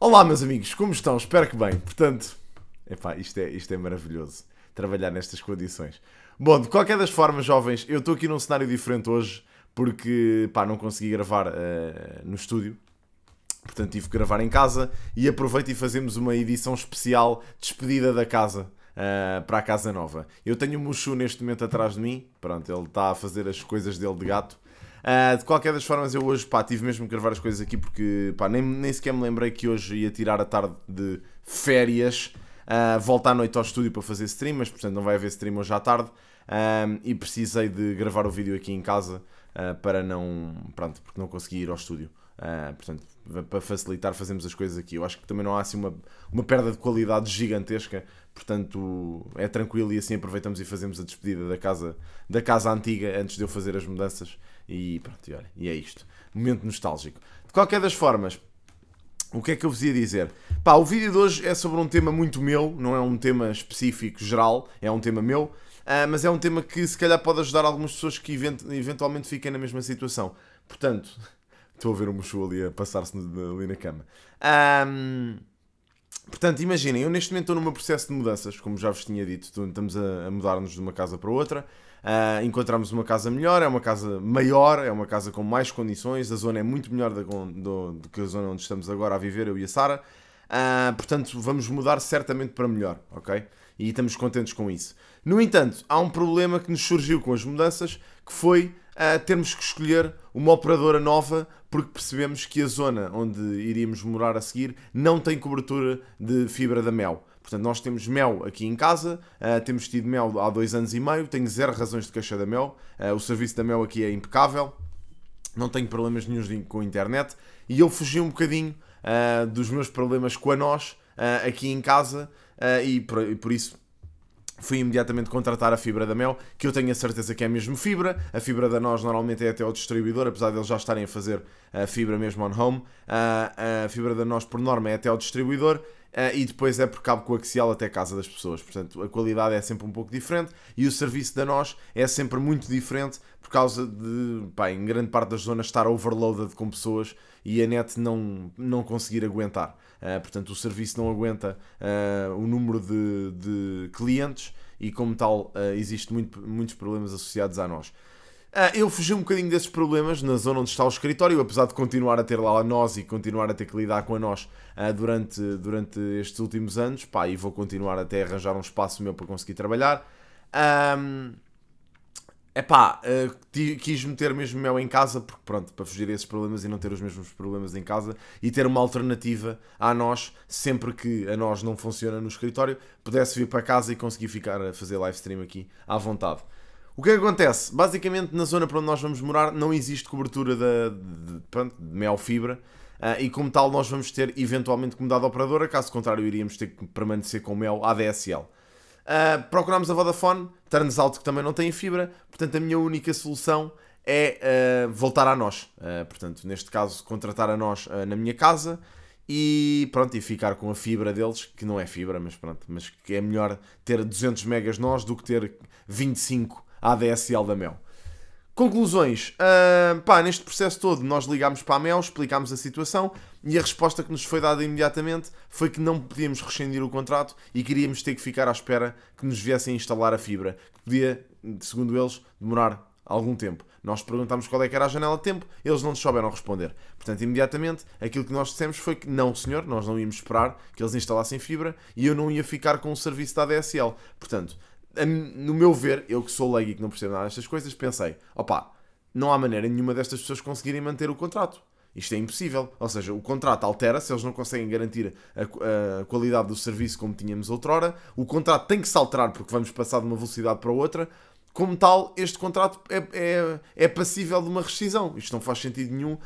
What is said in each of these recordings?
Olá, meus amigos, como estão? Espero que bem. Portanto, epá, isto é, isto é maravilhoso, trabalhar nestas condições. Bom, de qualquer das formas, jovens, eu estou aqui num cenário diferente hoje, porque pá, não consegui gravar uh, no estúdio, portanto tive que gravar em casa e aproveito e fazemos uma edição especial despedida da casa. Uh, para a casa nova. Eu tenho o Muxu neste momento atrás de mim, pronto, ele está a fazer as coisas dele de gato, Uh, de qualquer das formas, eu hoje pá, tive mesmo que gravar as coisas aqui porque pá, nem, nem sequer me lembrei que hoje ia tirar a tarde de férias. Uh, volto à noite ao estúdio para fazer stream, mas portanto não vai haver stream hoje à tarde. Ah, e precisei de gravar o vídeo aqui em casa uh, para não. Pronto, porque não consegui ir ao estúdio. Uh, portanto, para facilitar, fazemos as coisas aqui. Eu acho que também não há assim uma, uma perda de qualidade gigantesca, portanto é tranquilo e assim aproveitamos e fazemos a despedida da casa, da casa antiga antes de eu fazer as mudanças. E pronto, e, olha, e é isto. Momento nostálgico. De qualquer das formas, o que é que eu vos ia dizer? Pá, o vídeo de hoje é sobre um tema muito meu, não é um tema específico, geral, é um tema meu, uh, mas é um tema que se calhar pode ajudar algumas pessoas que event eventualmente fiquem na mesma situação. Portanto. Estou a ver o Mushu ali a passar-se ali na cama. Um, portanto, imaginem, eu neste momento estou num processo de mudanças, como já vos tinha dito. Estamos a, a mudar-nos de uma casa para outra. Uh, encontramos uma casa melhor, é uma casa maior, é uma casa com mais condições. A zona é muito melhor da, do, do que a zona onde estamos agora a viver, eu e a Sara. Uh, portanto, vamos mudar certamente para melhor, ok? E estamos contentes com isso. No entanto, há um problema que nos surgiu com as mudanças, que foi a ah, termos que escolher uma operadora nova porque percebemos que a zona onde iríamos morar a seguir não tem cobertura de fibra da mel. Portanto, nós temos mel aqui em casa, uh, temos tido mel há dois anos e meio, tenho zero razões de queixa da mel, uh, o serviço da mel aqui é impecável, não tenho problemas nenhum com a internet e eu fugi um bocadinho uh, dos meus problemas com a nós aqui em casa e por, e por isso fui imediatamente contratar a fibra da Mel, que eu tenho a certeza que é mesmo fibra. A fibra da nós normalmente é até ao distribuidor, apesar de eles já estarem a fazer a eh, fibra mesmo on home. Ah, a fibra da nós, por norma, é até ao distribuidor. Eh, e depois é por cabo coaxial até a casa das pessoas. Portanto, a qualidade é sempre um pouco diferente e o serviço da nós é sempre muito diferente por causa de, pá, em grande parte das zonas estar overloaded com pessoas e a net não, não conseguir aguentar. Eh, portanto, o serviço não aguenta uh, o número de, de, clientes e, como tal, uh, existe muito, muitos problemas associados a nós. Uh, eu fugi um bocadinho desses problemas na zona onde está o escritório, apesar de continuar a ter lá a nós e continuar a ter que lidar com a nós uh, durante, durante estes últimos anos, pá, e vou continuar até a arranjar um espaço meu para conseguir trabalhar. Um, é pá, uh, eh, quis meter mesmo mel em casa, porque pronto, para fugir desses problemas e não ter os mesmos problemas em casa e ter uma alternativa a nós, sempre que a nós não funciona no escritório, pudesse vir para casa e conseguir ficar a fazer live stream aqui à vontade. O que é que acontece? Basicamente, na zona para onde nós vamos morar, não existe cobertura de, de, pronto, de mel fibra. Uh, e como tal, nós vamos ter eventualmente que dado operador. operadora, caso contrário, iríamos ter que permanecer com o mel ADSL. Uh, procuramos a Vodafone, turns out que também não tem fibra, portanto a minha única solução é uh, voltar a nós. Uh, portanto, neste caso, contratar a nós na minha casa e pronto, e ficar com a fibra deles, que não é fibra, mas pronto, mas que é melhor ter 200 megas nós do que ter 25 ADSL da Mel. Conclusões. Uh, pá, neste processo todo, nós ligámos para a MEL, explicámos a situação e a resposta que nos foi dada imediatamente foi que não podíamos rescindir o contrato e queríamos ter que ficar à espera que nos viessem instalar a fibra, que podia, segundo eles, demorar algum tempo. Nós perguntámos qual é que era a janela de tempo, eles não nos souberam responder. Portanto, imediatamente, aquilo que nós dissemos foi que não, senhor, nós não íamos esperar que eles instalassem fibra e eu não ia ficar com o serviço da ADSL. Portanto, no meu ver, eu que sou leigo e que não percebo nada destas coisas, pensei: opa não há maneira nenhuma destas pessoas conseguirem manter o contrato. Isto é impossível. Ou seja, o contrato altera-se, eles não conseguem garantir a, a, qualidade do serviço como tínhamos outrora. O contrato tem que se alterar porque vamos passar de uma velocidade para outra. Como tal, este contrato é, é, é passível de uma rescisão. Isto não faz sentido nenhum uh,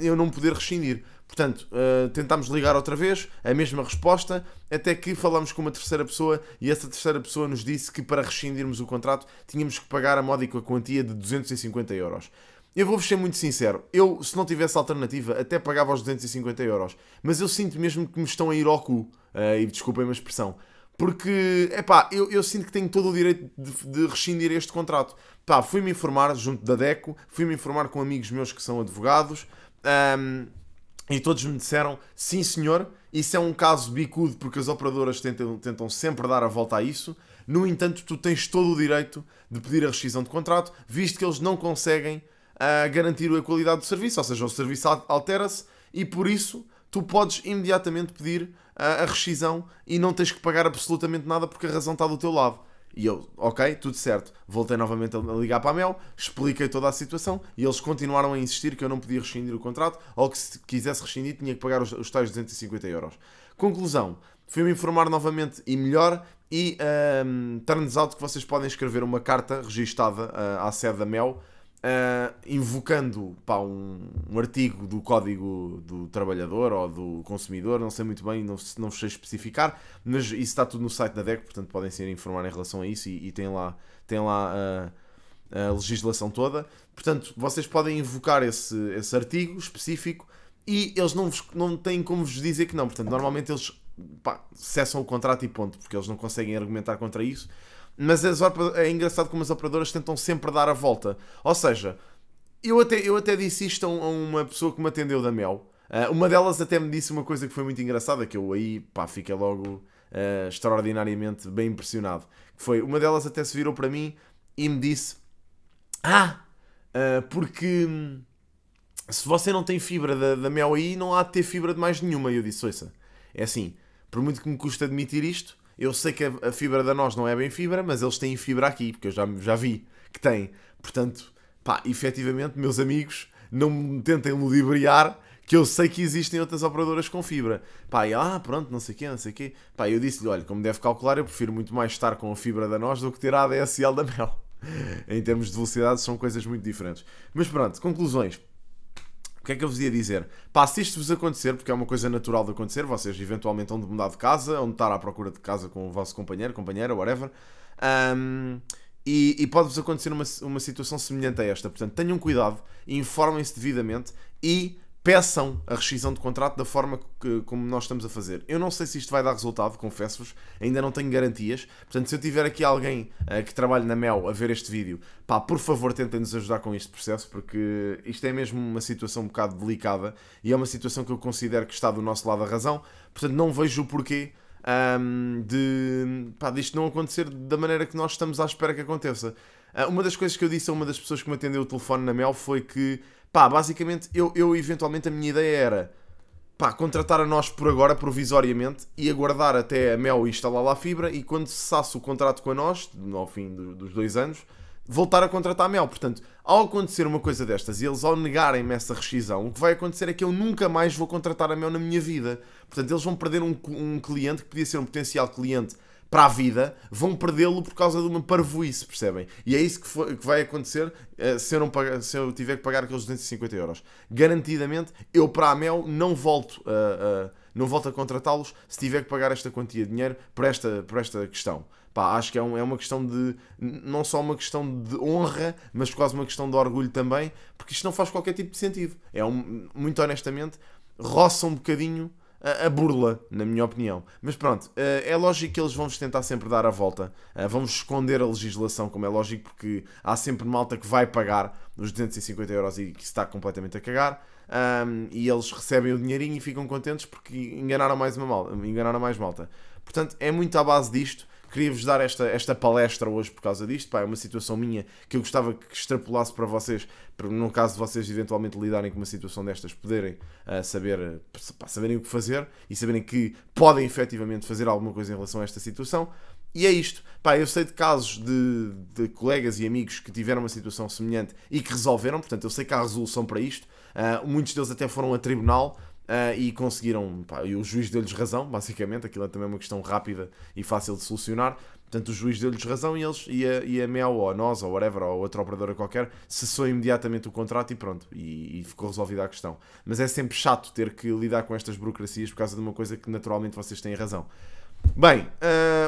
eu não poder rescindir. Portanto, uh, tentámos ligar outra vez, a mesma resposta, até que falámos com uma terceira pessoa e essa terceira pessoa nos disse que para rescindirmos o contrato tínhamos que pagar a módica quantia de 250 euros. Eu vou-vos ser muito sincero, eu, se não tivesse alternativa, até pagava os 250 euros, mas eu sinto mesmo que me estão a ir ao cu, uh, e desculpem a expressão, porque, é pá, eu, eu sinto que tenho todo o direito de, de rescindir este contrato. Pá, fui-me informar junto da DECO, fui-me informar com amigos meus que são advogados. Um, ehm, e todos me disseram: sim, senhor, isso é um caso bicudo, porque as operadoras tentam, tentam sempre dar a volta a isso. No entanto, tu tens todo o direito de pedir a rescisão de contrato, visto que eles não conseguem uh, garantir a qualidade do serviço, ou seja, o serviço altera-se e por isso tu podes imediatamente pedir uh, a rescisão e não tens que pagar absolutamente nada porque a razão está do teu lado. E eu, ok, tudo certo. Voltei novamente a ligar para a Mel, expliquei toda a situação e eles continuaram a insistir que eu não podia rescindir o contrato ou que se quisesse rescindir tinha que pagar os, os tais 250 euros. Conclusão, fui-me informar novamente e melhor e um, turns out que vocês podem escrever uma carta registada uh, à sede da Mel uh, invocando pá, um, um, artigo do código do trabalhador ou do consumidor, não sei muito bem, não, não sei especificar, mas isso está tudo no site da DEC, portanto podem se informar em relação a isso e, e tem lá, tem lá uh, a legislação toda. Portanto, vocês podem invocar esse, esse artigo específico e eles não, vos, não têm como vos dizer que não. Portanto, normalmente eles pá, cessam o contrato e ponto, porque eles não conseguem argumentar contra isso mas as, é engraçado como as operadoras tentam sempre dar a volta. Ou seja, eu até, eu até disse isto a uma pessoa que me atendeu da Mel. Uh, uma delas até me disse uma coisa que foi muito engraçada, que eu aí pá, fiquei logo uh, extraordinariamente bem impressionado. Que foi, uma delas até se virou para mim e me disse: Ah, uh, porque hum, se você não tem fibra da, da Mel aí, não há de ter fibra de mais nenhuma. E eu disse: Ouça, é assim, por muito que me custa admitir isto, eu sei que a, fibra da nós não é bem fibra, mas eles têm fibra aqui, porque eu já, já vi que tem. Portanto, pá, efetivamente, meus amigos, não me tentem ludibriar que eu sei que existem outras operadoras com fibra. Pá, e, ah, pronto, não sei o quê, não sei o quê. Pá, eu disse-lhe, olha, como deve calcular, eu prefiro muito mais estar com a fibra da nós do que ter a ADSL da Mel. em termos de velocidade, são coisas muito diferentes. Mas pronto, conclusões o que é que eu vos ia dizer? Pá, se isto vos acontecer, porque é uma coisa natural de acontecer, vocês eventualmente vão de mudar de casa, de estar à procura de casa com o vosso companheiro, companheira, whatever, um, e, e pode-vos acontecer uma, uma situação semelhante a esta. Portanto, tenham cuidado, informem-se devidamente e peçam a rescisão de contrato da forma que, como nós estamos a fazer. Eu não sei se isto vai dar resultado, confesso-vos, ainda não tenho garantias. Portanto, se eu tiver aqui alguém uh, que trabalhe na Mel a ver este vídeo, pá, por favor tentem-nos ajudar com este processo, porque isto é mesmo uma situação um bocado delicada e é uma situação que eu considero que está do nosso lado a razão. Portanto, não vejo o porquê um, de pá, disto não acontecer da maneira que nós estamos à espera que aconteça. Uh, uma das coisas que eu disse a uma das pessoas que me atendeu o telefone na Mel foi que Pá, basicamente, eu, eu eventualmente a minha ideia era pá, contratar a nós por agora, provisoriamente, e aguardar até a Mel instalar lá a fibra e quando cessasse o contrato com a nós, ao fim do, dos dois anos, voltar a contratar a Mel. Portanto, ao acontecer uma coisa destas e eles ao negarem-me essa rescisão, o que vai acontecer é que eu nunca mais vou contratar a Mel na minha vida. Portanto, eles vão perder um, um cliente que podia ser um potencial cliente para a vida vão perdê-lo por causa de uma parvoíce, percebem? E é isso que, foi, que vai acontecer uh, se, eu não pagar, se eu tiver que pagar aqueles 250 euros. Garantidamente, eu para a Mel não volto a. Uh, eh, uh, eh, não volto a contratá-los se tiver que pagar esta quantia de dinheiro por esta, por esta questão. Pá, acho que é, um, é, uma questão de. não só uma questão de honra, mas quase uma questão de orgulho também, porque isto não faz qualquer tipo de sentido. É um, muito honestamente, roça um bocadinho a, burla, na minha opinião. Mas pronto, eh, é lógico que eles vão-vos tentar sempre dar a volta, eh, vão esconder a legislação, como é lógico, porque há sempre malta que vai pagar os 250 euros e que está completamente a cagar um, e eles recebem o dinheirinho e ficam contentes porque enganaram mais uma malta, enganaram mais malta. Portanto, é muito à base disto. Queria-vos dar esta, esta palestra hoje por causa disto. Pá, é uma situação minha que eu gostava que extrapolasse para vocês, para, no caso de vocês eventualmente lidarem com uma situação destas, poderem uh, saber, pá, saberem o que fazer e saberem que podem efetivamente fazer alguma coisa em relação a esta situação. E é isto. Pá, eu sei de casos de, de, colegas e amigos que tiveram uma situação semelhante e que resolveram, portanto, eu sei que há resolução para isto. Uh, muitos deles até foram a tribunal uh, e conseguiram. Pá, e o juiz deu-lhes razão, basicamente. Aquilo é também uma questão rápida e fácil de solucionar. Portanto, o juiz deu-lhes razão e, eles, e, a, e a MEL, ou a nós, ou whatever, ou outra operadora qualquer, cessou imediatamente o contrato e pronto. E, e ficou resolvida a questão. Mas é sempre chato ter que lidar com estas burocracias por causa de uma coisa que naturalmente vocês têm razão. Bem, uh,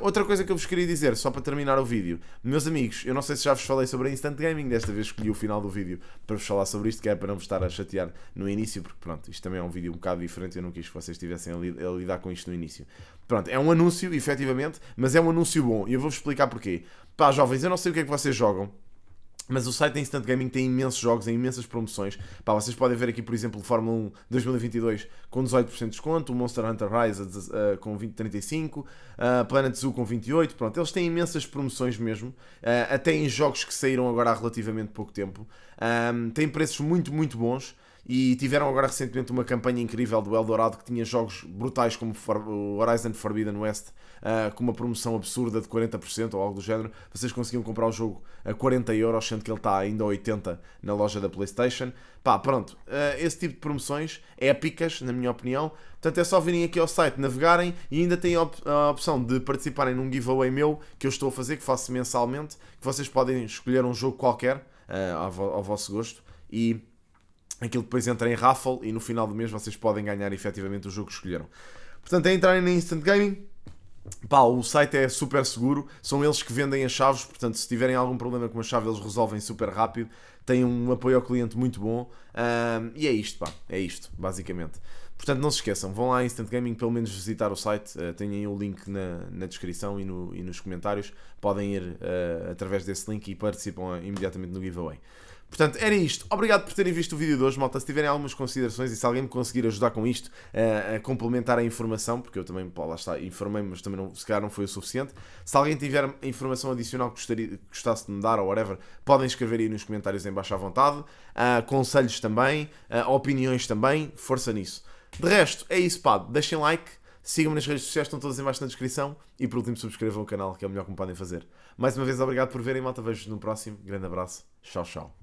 outra coisa que eu vos queria dizer, só para terminar o vídeo. Meus amigos, eu não sei se já vos falei sobre a Instant Gaming, desta vez escolhi o final do vídeo para vos falar sobre isto, que é para não vos estar a chatear no início, porque pronto, isto também é um vídeo um bocado diferente, eu não quis que vocês estivessem a, li a lidar com isto no início. Pronto, é um anúncio, efetivamente, mas é um anúncio bom, e eu vou-vos explicar porquê. Pá, jovens, eu não sei o que é que vocês jogam, mas o site da Instant Gaming tem imensos jogos, tem imensas promoções. Pá, vocês podem ver aqui, por exemplo, Fórmula 1 2022 com 18% de desconto, o Monster Hunter Rise uh, com 20, 35%, uh, Planet Zoo com 28%. Pronto, eles têm imensas promoções mesmo, uh, até em jogos que saíram agora há relativamente pouco tempo. Um, têm preços muito, muito bons e tiveram agora recentemente uma campanha incrível do Eldorado que tinha jogos brutais como o Horizon Forbidden West uh, com uma promoção absurda de 40% ou algo do género. Vocês conseguiam comprar o jogo a 40€, euros, sendo que ele está ainda a 80 na loja da PlayStation. Pá, pronto. Uh, esse tipo de promoções épicas, na minha opinião. Portanto, é só virem aqui ao site, navegarem e ainda têm a, op a opção de participarem num giveaway meu que eu estou a fazer, que faço mensalmente, que vocês podem escolher um jogo qualquer uh, ao, ao vosso gosto e Aquilo depois entra em raffle e no final do mês vocês podem ganhar efetivamente o jogo que escolheram. Portanto, é entrarem na Instant Gaming. Pá, o site é super seguro, são eles que vendem as chaves, portanto, se tiverem algum problema com a chave, eles resolvem super rápido. Têm um apoio ao cliente muito bom. Um, e é isto, pá, é isto, basicamente. Portanto, não se esqueçam, vão lá a Instant Gaming, pelo menos visitar o site, uh, têm aí o link na, na descrição e, no, e nos comentários. Podem ir uh, através desse link e participam uh, imediatamente no giveaway. Portanto, era isto. Obrigado por terem visto o vídeo de hoje, malta. Se tiverem algumas considerações e se alguém me conseguir ajudar com isto, a, eh, a complementar a informação, porque eu também, pá, lá está, informei-me, mas também não, se calhar não foi o suficiente. Se alguém tiver informação adicional que gostaria, gostasse de me dar ou whatever, podem escrever aí nos comentários em baixo à vontade. Uh, conselhos também, uh, opiniões também, força nisso. De resto, é isso, pá. Deixem like, Sigam-me nas redes sociais, estão todas em baixo na descrição. E por último, subscrevam o canal, que é o melhor que me podem fazer. Mais uma vez, obrigado por verem, malta. Vejo-vos no próximo. Grande abraço. Tchau, tchau.